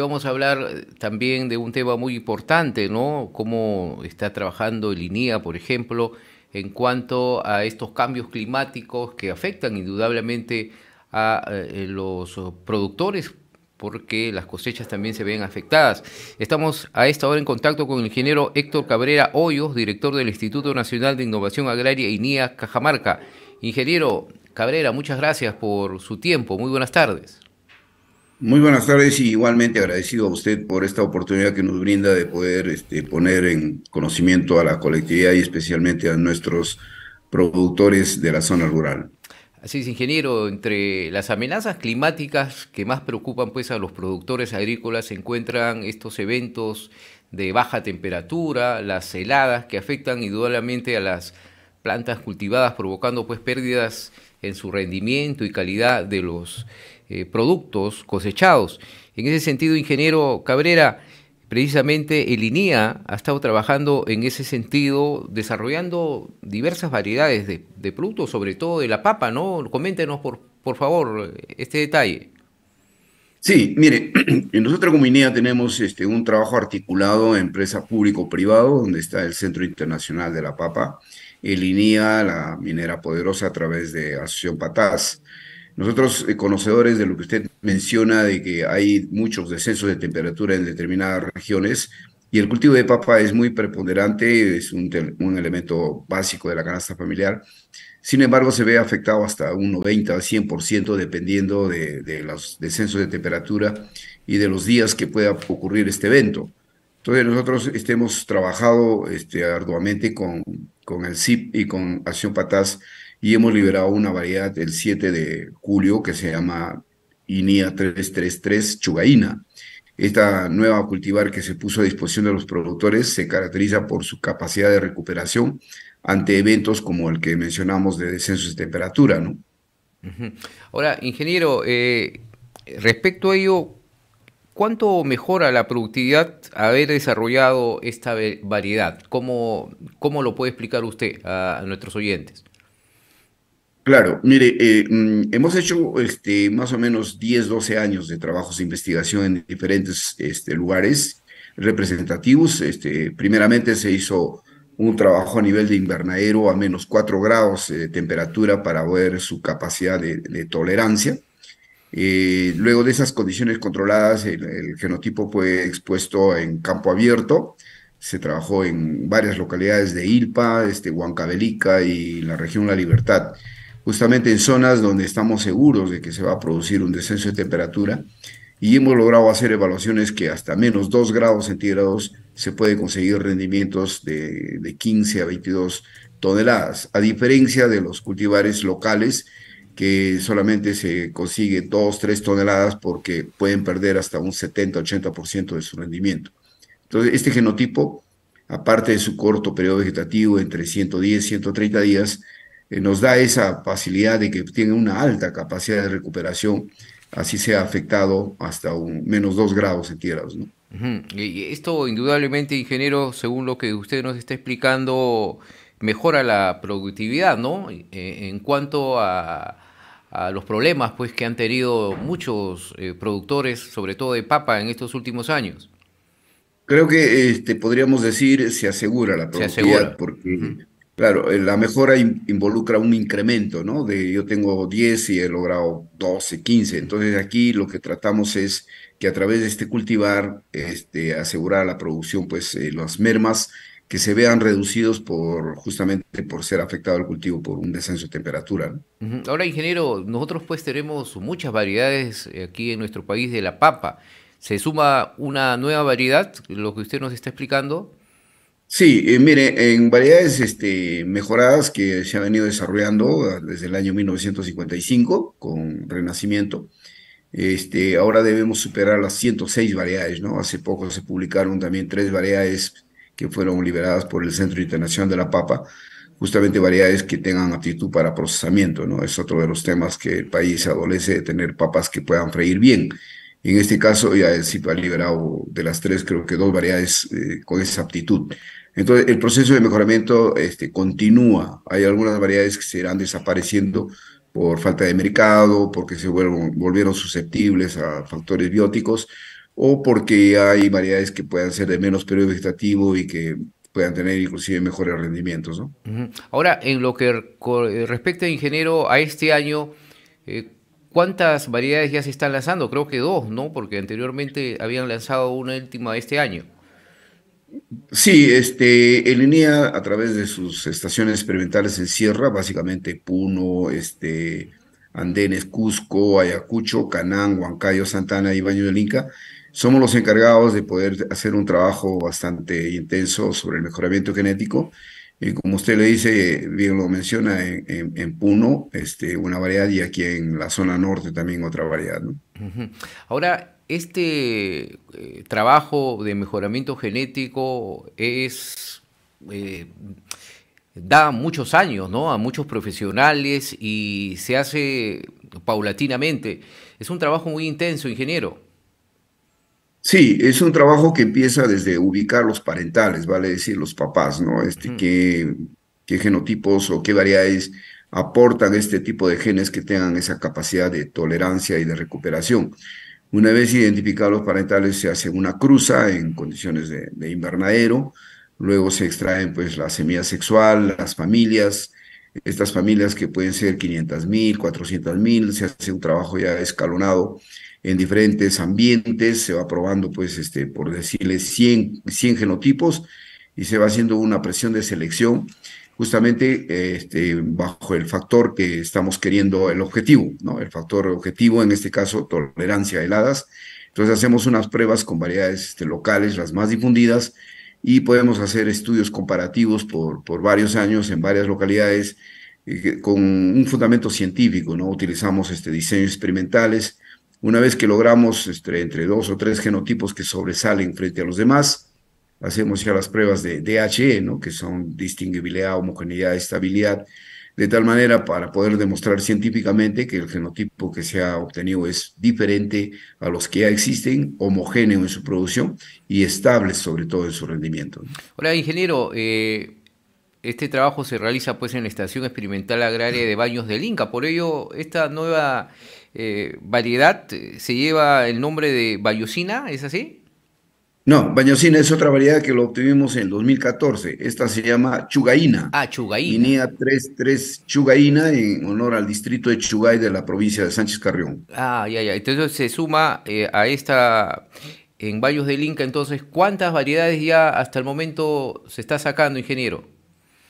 Vamos a hablar eh, también de un tema muy importante, ¿no? Cómo está trabajando el INIA, por ejemplo, en cuanto a estos cambios climáticos que afectan indudablemente a eh, los productores porque las cosechas también se ven afectadas. Estamos a esta hora en contacto con el ingeniero Héctor Cabrera Hoyos, director del Instituto Nacional de Innovación Agraria INIA Cajamarca. Ingeniero Cabrera, muchas gracias por su tiempo. Muy buenas tardes. Muy buenas tardes y igualmente agradecido a usted por esta oportunidad que nos brinda de poder este, poner en conocimiento a la colectividad y especialmente a nuestros productores de la zona rural. Así es, ingeniero, entre las amenazas climáticas que más preocupan pues, a los productores agrícolas se encuentran estos eventos de baja temperatura, las heladas que afectan indudablemente a las plantas cultivadas provocando pues pérdidas en su rendimiento y calidad de los eh, productos cosechados. En ese sentido, ingeniero Cabrera, precisamente el INIA ha estado trabajando en ese sentido, desarrollando diversas variedades de, productos, sobre todo de la papa, ¿no? Coméntenos, por, por favor, este detalle. Sí, mire, nosotros como INEA tenemos este, un trabajo articulado empresa público-privado, donde está el Centro Internacional de la Papa, el INEA, la minera poderosa a través de Asociación Pataz. Nosotros, eh, conocedores de lo que usted menciona, de que hay muchos descensos de temperatura en determinadas regiones, y el cultivo de papa es muy preponderante, es un, un elemento básico de la canasta familiar. Sin embargo, se ve afectado hasta un 90 al 100% dependiendo de, de, los descensos de temperatura y de los días que pueda ocurrir este evento. Entonces, nosotros estemos hemos trabajado este, arduamente con, con el CIP y con Acción Patas y hemos liberado una variedad el 7 de julio que se llama INIA 333 Chugaína. Esta nueva cultivar que se puso a disposición de los productores se caracteriza por su capacidad de recuperación ante eventos como el que mencionamos de descensos de temperatura, Ahora, ingeniero, eh, respecto a ello, ¿cuánto mejora la productividad haber desarrollado esta variedad? ¿Cómo, cómo lo puede explicar usted a nuestros oyentes? Claro, mire, eh, mm, hemos hecho este, más o menos 10, 12 años de trabajos de investigación en diferentes este, lugares representativos. Este, primeramente se hizo un trabajo a nivel de invernadero a menos 4 grados eh, de temperatura para ver su capacidad de, tolerancia. Eh, luego de esas condiciones controladas, el, genotipo fue expuesto en campo abierto. Se trabajó en varias localidades de Ilpa, este, Huancavelica y la región La Libertad justamente en zonas donde estamos seguros de que se va a producir un descenso de temperatura y hemos logrado hacer evaluaciones que hasta menos 2 grados centígrados se puede conseguir rendimientos de, de 15 a 22 toneladas, a diferencia de los cultivares locales que solamente se consigue 2, 3 toneladas porque pueden perder hasta un 70, 80% de su rendimiento. Entonces, este genotipo, aparte de su corto periodo vegetativo, entre 110 130 días, eh, nos da esa facilidad de que tiene una alta capacidad de recuperación, así sea afectado hasta un, menos 2 grados centígrados. ¿no? Y esto indudablemente, ingeniero, según lo que usted nos está explicando, mejora la productividad, ¿no? E, en cuanto a, los problemas pues, que han tenido muchos eh, productores, sobre todo de papa, en estos últimos años. Creo que este, podríamos decir se asegura la productividad, porque Claro, eh, la mejora involucra un incremento, ¿no? De yo tengo 10 y he logrado 12, 15. Entonces aquí lo que tratamos es que a través de este cultivar, este, asegurar la producción, pues eh, las mermas que se vean reducidos por justamente por ser afectado el cultivo por un descenso de temperatura. Ahora, ingeniero, nosotros pues tenemos muchas variedades eh, aquí en nuestro país de la papa. Se suma una nueva variedad, lo que usted nos está explicando, Sí, eh, mire, en variedades este, mejoradas que se ha venido desarrollando ah, desde el año 1955 con Renacimiento, este, ahora debemos superar las 106 variedades, ¿no? Hace poco se publicaron también tres variedades que fueron liberadas por el Centro Internacional de la Papa, justamente variedades que tengan aptitud para procesamiento, ¿no? Es otro de los temas que el país adolece de tener papas que puedan freír bien. En este caso, ya se ha liberado de las tres, creo que dos variedades eh, con esa aptitud. Entonces, el proceso de mejoramiento este, continúa. Hay algunas variedades que se irán desapareciendo por falta de mercado, porque se volvieron susceptibles a factores bióticos, o porque hay variedades que puedan ser de menos periodo vegetativo y que puedan tener inclusive mejores rendimientos. Ahora, en lo que eh, respecta, ingeniero, a este año, eh, ¿Cuántas variedades ya se están lanzando? Creo que dos, ¿no? Porque anteriormente habían lanzado una última este año. Sí, este, el INEA a través de sus estaciones experimentales en Sierra, básicamente Puno, este, Andenes, Cusco, Ayacucho, Canán, Huancayo, Santana y Baño del Inca, somos los encargados de poder hacer un trabajo bastante intenso sobre el mejoramiento genético y como usted le dice, bien lo menciona en, Puno, este, una variedad, y aquí en la zona norte también otra variedad. Ahora, este eh, trabajo de mejoramiento genético es... Eh, da muchos años, A muchos profesionales y se hace paulatinamente. Es un trabajo muy intenso, ingeniero. Sí, es un trabajo que empieza desde ubicar los parentales, vale decir, los papás, ¿no? Este, qué, genotipos o qué variedades aportan este tipo de genes que tengan esa capacidad de tolerancia y de recuperación. Una vez identificados los parentales, se hace una cruza en condiciones de, de invernadero, luego se extraen pues la semilla sexual, las familias, estas familias que pueden ser 500 mil, 400 mil, se hace un trabajo ya escalonado en diferentes ambientes, se va probando, pues, este, por decirles, 100, genotipos y se va haciendo una presión de selección justamente este, bajo el factor que estamos queriendo, el objetivo, ¿no? El factor objetivo, en este caso, tolerancia a heladas. Entonces hacemos unas pruebas con variedades este, locales, las más difundidas, y podemos hacer estudios comparativos por, por varios años en varias localidades eh, con un fundamento científico, ¿no? Utilizamos este, diseños experimentales. Una vez que logramos este, entre dos o tres genotipos que sobresalen frente a los demás, hacemos ya las pruebas de DHE, ¿no? Que son distinguibilidad, homogeneidad, estabilidad de tal manera para poder demostrar científicamente que el genotipo que se ha obtenido es diferente a los que ya existen, homogéneo en su producción y estable sobre todo en su rendimiento. Hola, ingeniero. Eh, este trabajo se realiza pues en la Estación Experimental Agraria de Baños del Inca. Por ello, esta nueva eh, variedad eh, se lleva el nombre de Bayocina, ¿es así? No, bañocina es otra variedad que lo obtuvimos en el 2014. Esta se llama chugaína. Ah, chugaína. Guinea 33 chugaína en honor al distrito de Chugay de la provincia de Sánchez Carrión. Ah, ya, ya. Entonces se suma eh, a esta en Bayos del Inca. Entonces, ¿cuántas variedades ya hasta el momento se está sacando, ingeniero?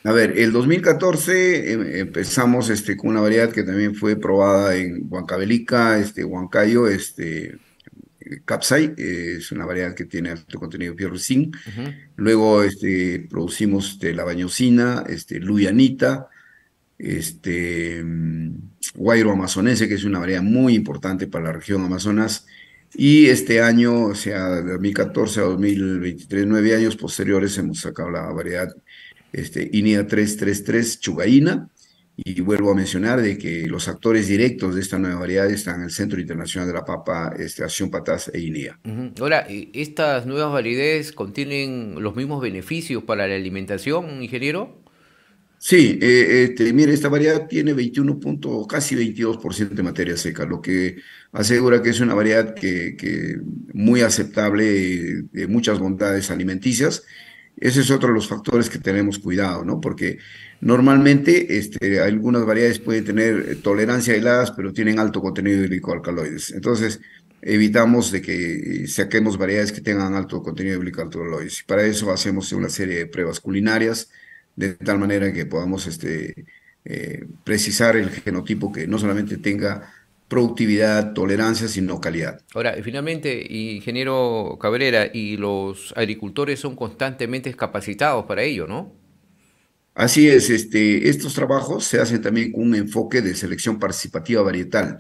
A ver, el 2014 eh, empezamos este, con una variedad que también fue probada en Huancabelica, este, Huancayo, este, Capsai, eh, es una variedad que tiene alto contenido de fierro zinc. Luego este, producimos este, la bañosina, este, luyanita, este, mm, guairo amazonense, que es una variedad muy importante para la región Amazonas. Y este año, o sea, de 2014 a 2023, nueve años posteriores, hemos sacado la variedad este, INIA 333 Chugaína y vuelvo a mencionar de que los actores directos de esta nueva variedad están en el Centro Internacional de la Papa, este, Acción Patas e INEA. Ahora, ¿estas nuevas variedades contienen los mismos beneficios para la alimentación, ingeniero? Sí, eh, este, mire, esta variedad tiene 21 casi 22% de materia seca, lo que asegura que es una variedad muy aceptable, eh, de muchas bondades alimenticias ese es otro de los factores que tenemos cuidado, ¿no? Porque normalmente este, algunas variedades pueden tener eh, tolerancia a heladas, pero tienen alto contenido de glicoalcaloides. Entonces, evitamos de que eh, saquemos variedades que tengan alto contenido de glicoalcaloides. Y para eso hacemos una serie de pruebas culinarias, de tal manera que podamos este, eh, precisar el genotipo que no solamente tenga productividad, tolerancia, sino calidad. Ahora, y finalmente, ingeniero Cabrera, y los agricultores son constantemente capacitados para ello, ¿no? Así es, este, estos trabajos se hacen también con un enfoque de selección participativa varietal.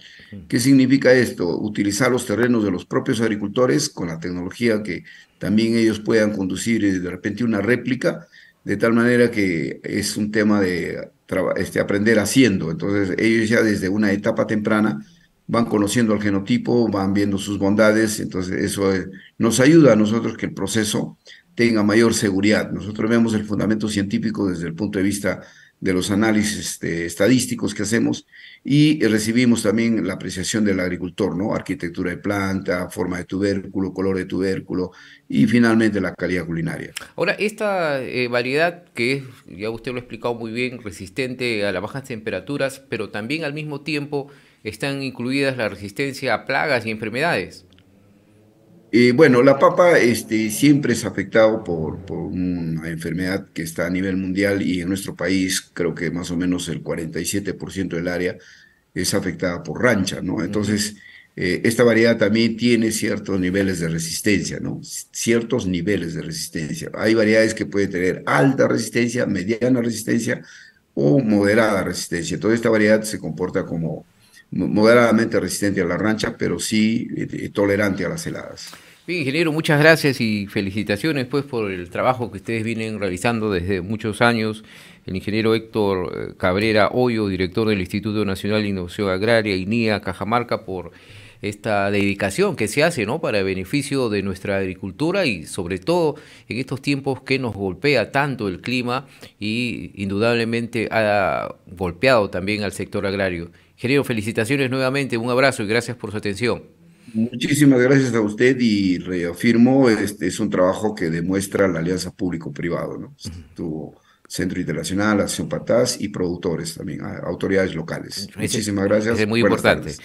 ¿Qué significa esto? Utilizar los terrenos de los propios agricultores con la tecnología que también ellos puedan conducir eh, de repente una réplica, de tal manera que es un tema de este, aprender haciendo. Entonces ellos ya desde una etapa temprana van conociendo al genotipo, van viendo sus bondades, entonces eso eh, nos ayuda a nosotros que el proceso tenga mayor seguridad. Nosotros vemos el fundamento científico desde el punto de vista de los análisis este, estadísticos que hacemos y recibimos también la apreciación del agricultor, ¿no? Arquitectura de planta, forma de tubérculo, color de tubérculo y finalmente la calidad culinaria. Ahora, esta eh, variedad que es, ya usted lo ha explicado muy bien, resistente a las bajas temperaturas, pero también al mismo tiempo están incluidas la resistencia a plagas y enfermedades? Y bueno, la papa este, siempre es afectado por, una enfermedad que está a nivel mundial y en nuestro país creo que más o menos el 47% del área es afectada por rancha, ¿no? Entonces, eh, esta variedad también tiene ciertos niveles de resistencia, ¿no? Ciertos niveles de resistencia. Hay variedades que pueden tener alta resistencia, mediana resistencia o moderada resistencia. Entonces esta variedad se comporta como moderadamente resistente a la rancha, pero sí eh, eh, tolerante a las heladas. Bien, ingeniero, muchas gracias y felicitaciones pues por el trabajo que ustedes vienen realizando desde muchos años. El ingeniero Héctor eh, Cabrera Hoyo, director del Instituto Nacional de Innovación Agraria, INIA, Cajamarca, por esta dedicación que se hace ¿no? para el beneficio de nuestra agricultura y sobre todo en estos tiempos que nos golpea tanto el clima y indudablemente ha golpeado también al sector agrario. Ingeniero, felicitaciones nuevamente, un abrazo y gracias por su atención. Muchísimas gracias a usted y reafirmo, este es un trabajo que demuestra la alianza público-privado, ¿no? Centro Internacional, Acción Patás y productores también, autoridades locales. Muchísimas gracias. Es muy importante.